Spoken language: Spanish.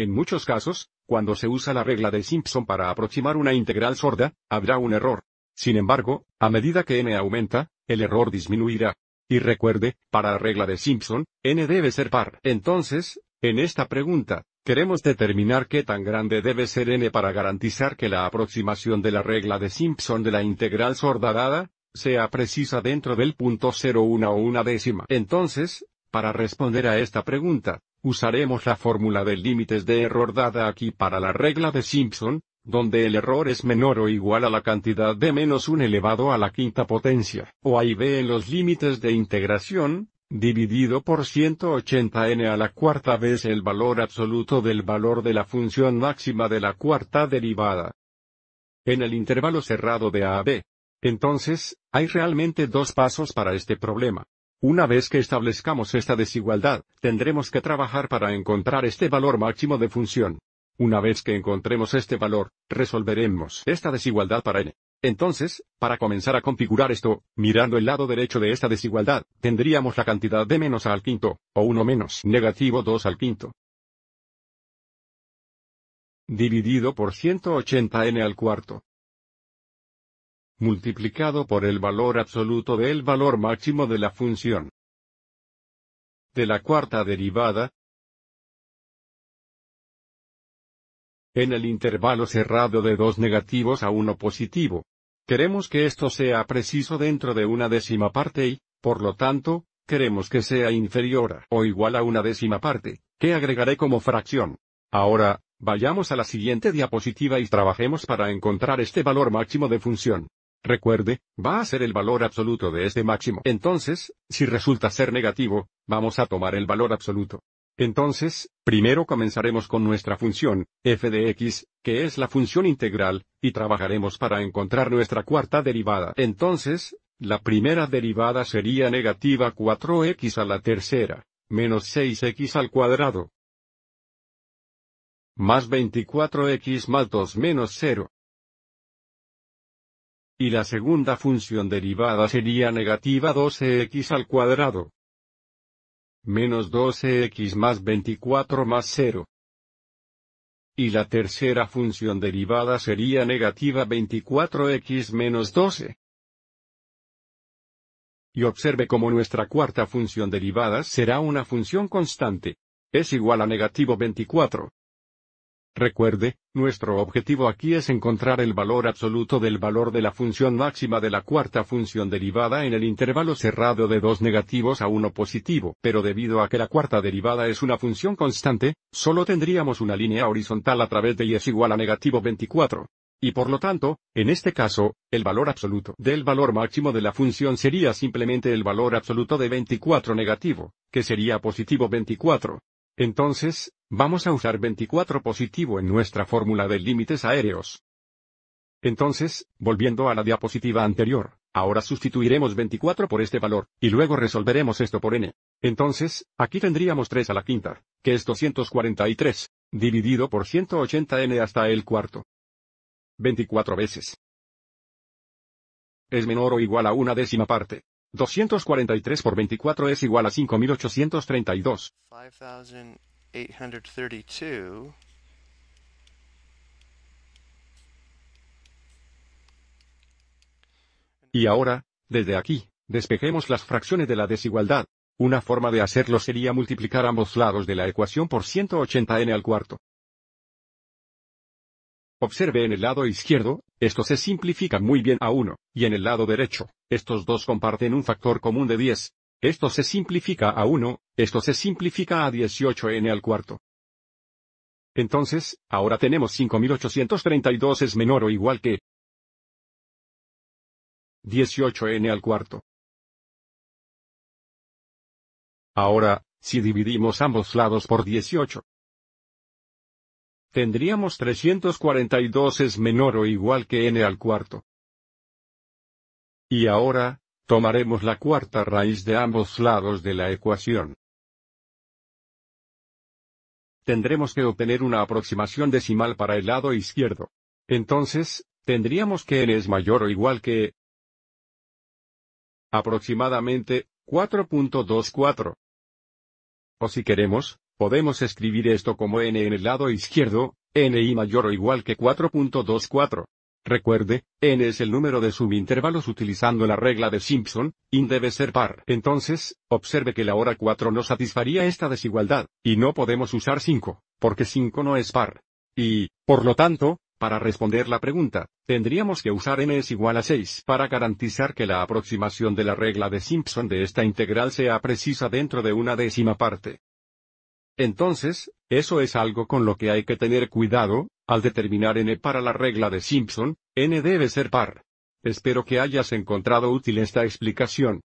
En muchos casos, cuando se usa la regla de Simpson para aproximar una integral sorda, habrá un error. Sin embargo, a medida que n aumenta, el error disminuirá. Y recuerde, para la regla de Simpson, n debe ser par. Entonces, en esta pregunta, queremos determinar qué tan grande debe ser n para garantizar que la aproximación de la regla de Simpson de la integral sorda dada, sea precisa dentro del punto 01 o una décima. Entonces, para responder a esta pregunta, Usaremos la fórmula de límites de error dada aquí para la regla de Simpson, donde el error es menor o igual a la cantidad de menos 1 elevado a la quinta potencia, o a y b en los límites de integración, dividido por 180n a la cuarta vez el valor absoluto del valor de la función máxima de la cuarta derivada. En el intervalo cerrado de a a b. Entonces, hay realmente dos pasos para este problema. Una vez que establezcamos esta desigualdad, tendremos que trabajar para encontrar este valor máximo de función. Una vez que encontremos este valor, resolveremos esta desigualdad para n. Entonces, para comenzar a configurar esto, mirando el lado derecho de esta desigualdad, tendríamos la cantidad de menos al quinto, o 1 menos negativo 2 al quinto. Dividido por 180 n al cuarto multiplicado por el valor absoluto del valor máximo de la función. De la cuarta derivada, en el intervalo cerrado de dos negativos a uno positivo. Queremos que esto sea preciso dentro de una décima parte y, por lo tanto, queremos que sea inferior o igual a una décima parte, que agregaré como fracción. Ahora, vayamos a la siguiente diapositiva y trabajemos para encontrar este valor máximo de función. Recuerde, va a ser el valor absoluto de este máximo. Entonces, si resulta ser negativo, vamos a tomar el valor absoluto. Entonces, primero comenzaremos con nuestra función, f de x, que es la función integral, y trabajaremos para encontrar nuestra cuarta derivada. Entonces, la primera derivada sería negativa 4x a la tercera, menos 6x al cuadrado. Más 24x más 2 menos 0. Y la segunda función derivada sería negativa 12x al cuadrado. Menos 12x más 24 más 0. Y la tercera función derivada sería negativa 24x menos 12. Y observe como nuestra cuarta función derivada será una función constante. Es igual a negativo 24. Recuerde, nuestro objetivo aquí es encontrar el valor absoluto del valor de la función máxima de la cuarta función derivada en el intervalo cerrado de dos negativos a uno positivo. Pero debido a que la cuarta derivada es una función constante, solo tendríamos una línea horizontal a través de y es igual a negativo 24. Y por lo tanto, en este caso, el valor absoluto del valor máximo de la función sería simplemente el valor absoluto de 24 negativo, que sería positivo 24. Entonces, vamos a usar 24 positivo en nuestra fórmula de límites aéreos. Entonces, volviendo a la diapositiva anterior, ahora sustituiremos 24 por este valor, y luego resolveremos esto por n. Entonces, aquí tendríamos 3 a la quinta, que es 243, dividido por 180n hasta el cuarto. 24 veces. Es menor o igual a una décima parte. 243 por 24 es igual a 5832. Y ahora, desde aquí, despejemos las fracciones de la desigualdad. Una forma de hacerlo sería multiplicar ambos lados de la ecuación por 180n al cuarto. Observe en el lado izquierdo, esto se simplifica muy bien a 1, y en el lado derecho, estos dos comparten un factor común de 10. Esto se simplifica a 1, esto se simplifica a 18n al cuarto. Entonces, ahora tenemos 5832 es menor o igual que 18n al cuarto. Ahora, si dividimos ambos lados por 18, tendríamos 342 es menor o igual que n al cuarto. Y ahora, tomaremos la cuarta raíz de ambos lados de la ecuación. Tendremos que obtener una aproximación decimal para el lado izquierdo. Entonces, tendríamos que n es mayor o igual que aproximadamente 4.24. O si queremos, Podemos escribir esto como n en el lado izquierdo, ni mayor o igual que 4.24. Recuerde, n es el número de subintervalos utilizando la regla de Simpson, in debe ser par. Entonces, observe que la hora 4 no satisfaría esta desigualdad, y no podemos usar 5, porque 5 no es par. Y, por lo tanto, para responder la pregunta, tendríamos que usar n es igual a 6 para garantizar que la aproximación de la regla de Simpson de esta integral sea precisa dentro de una décima parte. Entonces, eso es algo con lo que hay que tener cuidado, al determinar n para la regla de Simpson, n debe ser par. Espero que hayas encontrado útil esta explicación.